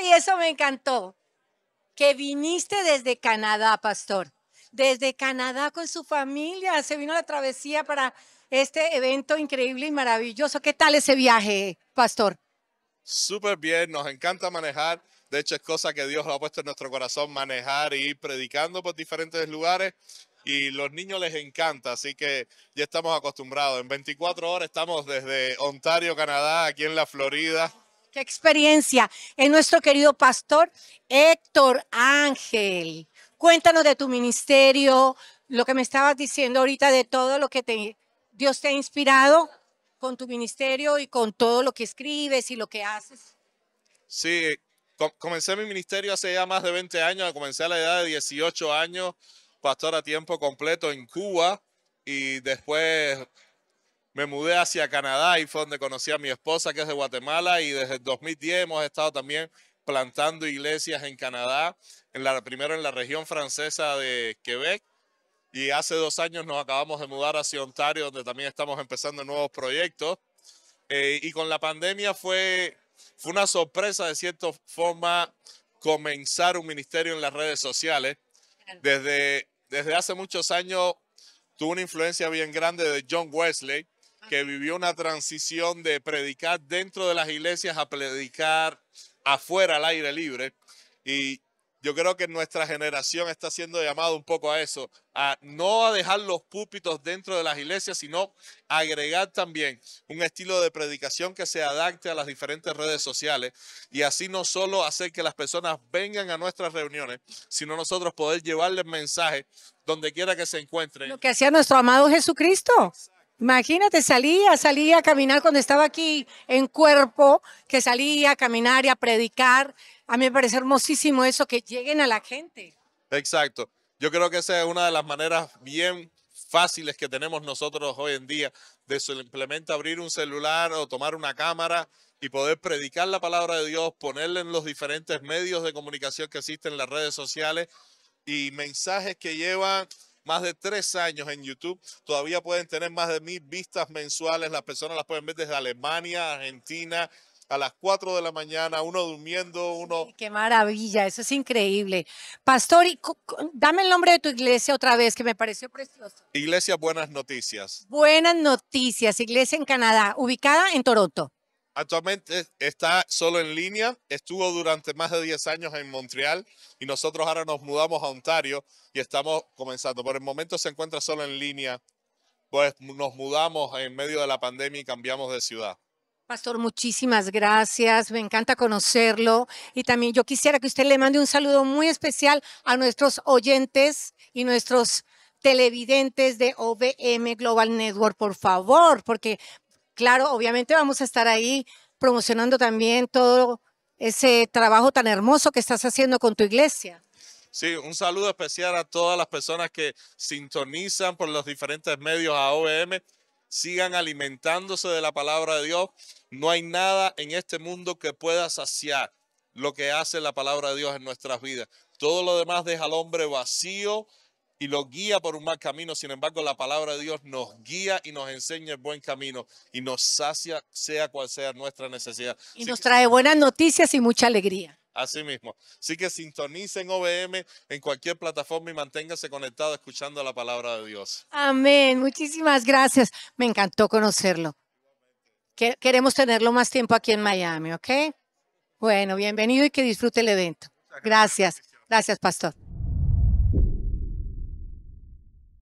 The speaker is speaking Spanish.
Y eso me encantó. Que viniste desde Canadá, pastor. Desde Canadá con su familia. Se vino la travesía para este evento increíble y maravilloso. ¿Qué tal ese viaje, pastor? Súper bien, nos encanta manejar. De hecho, es cosa que Dios lo ha puesto en nuestro corazón, manejar y ir predicando por diferentes lugares. Y los niños les encanta, así que ya estamos acostumbrados. En 24 horas estamos desde Ontario, Canadá, aquí en la Florida qué experiencia. en nuestro querido pastor Héctor Ángel. Cuéntanos de tu ministerio, lo que me estabas diciendo ahorita de todo lo que te, Dios te ha inspirado con tu ministerio y con todo lo que escribes y lo que haces. Sí, comencé mi ministerio hace ya más de 20 años, comencé a la edad de 18 años, pastor a tiempo completo en Cuba y después me mudé hacia Canadá y fue donde conocí a mi esposa que es de Guatemala y desde el 2010 hemos estado también plantando iglesias en Canadá, la, primero en la región francesa de Quebec y hace dos años nos acabamos de mudar hacia Ontario donde también estamos empezando nuevos proyectos. Eh, y con la pandemia fue, fue una sorpresa de cierta forma comenzar un ministerio en las redes sociales. Desde, desde hace muchos años tuvo una influencia bien grande de John Wesley, que vivió una transición de predicar dentro de las iglesias a predicar afuera al aire libre. Y yo creo que nuestra generación está siendo llamada un poco a eso, a no a dejar los púlpitos dentro de las iglesias, sino agregar también un estilo de predicación que se adapte a las diferentes redes sociales y así no solo hacer que las personas vengan a nuestras reuniones, sino nosotros poder llevarles mensajes donde quiera que se encuentren. Lo que hacía nuestro amado Jesucristo. Imagínate, salía, salía a caminar cuando estaba aquí en cuerpo, que salía a caminar y a predicar. A mí me parece hermosísimo eso, que lleguen a la gente. Exacto. Yo creo que esa es una de las maneras bien fáciles que tenemos nosotros hoy en día de simplemente abrir un celular o tomar una cámara y poder predicar la palabra de Dios, ponerla en los diferentes medios de comunicación que existen, las redes sociales y mensajes que llevan más de tres años en YouTube. Todavía pueden tener más de mil vistas mensuales. Las personas las pueden ver desde Alemania, Argentina, a las cuatro de la mañana, uno durmiendo, uno... Qué maravilla, eso es increíble. Pastor, dame el nombre de tu iglesia otra vez, que me pareció precioso. Iglesia Buenas Noticias. Buenas Noticias, iglesia en Canadá, ubicada en Toronto. Actualmente está solo en línea, estuvo durante más de 10 años en Montreal y nosotros ahora nos mudamos a Ontario y estamos comenzando. Por el momento se encuentra solo en línea, pues nos mudamos en medio de la pandemia y cambiamos de ciudad. Pastor, muchísimas gracias. Me encanta conocerlo. Y también yo quisiera que usted le mande un saludo muy especial a nuestros oyentes y nuestros televidentes de OBM Global Network, por favor, porque Claro, obviamente vamos a estar ahí promocionando también todo ese trabajo tan hermoso que estás haciendo con tu iglesia. Sí, un saludo especial a todas las personas que sintonizan por los diferentes medios a OBM. Sigan alimentándose de la palabra de Dios. No hay nada en este mundo que pueda saciar lo que hace la palabra de Dios en nuestras vidas. Todo lo demás deja al hombre vacío, y lo guía por un mal camino. Sin embargo, la palabra de Dios nos guía y nos enseña el buen camino y nos sacia, sea cual sea nuestra necesidad. Y nos trae buenas noticias y mucha alegría. Así mismo. Así que sintonicen OBM en cualquier plataforma y manténgase conectados escuchando la palabra de Dios. Amén. Muchísimas gracias. Me encantó conocerlo. Queremos tenerlo más tiempo aquí en Miami, ¿ok? Bueno, bienvenido y que disfrute el evento. Gracias. Gracias, pastor.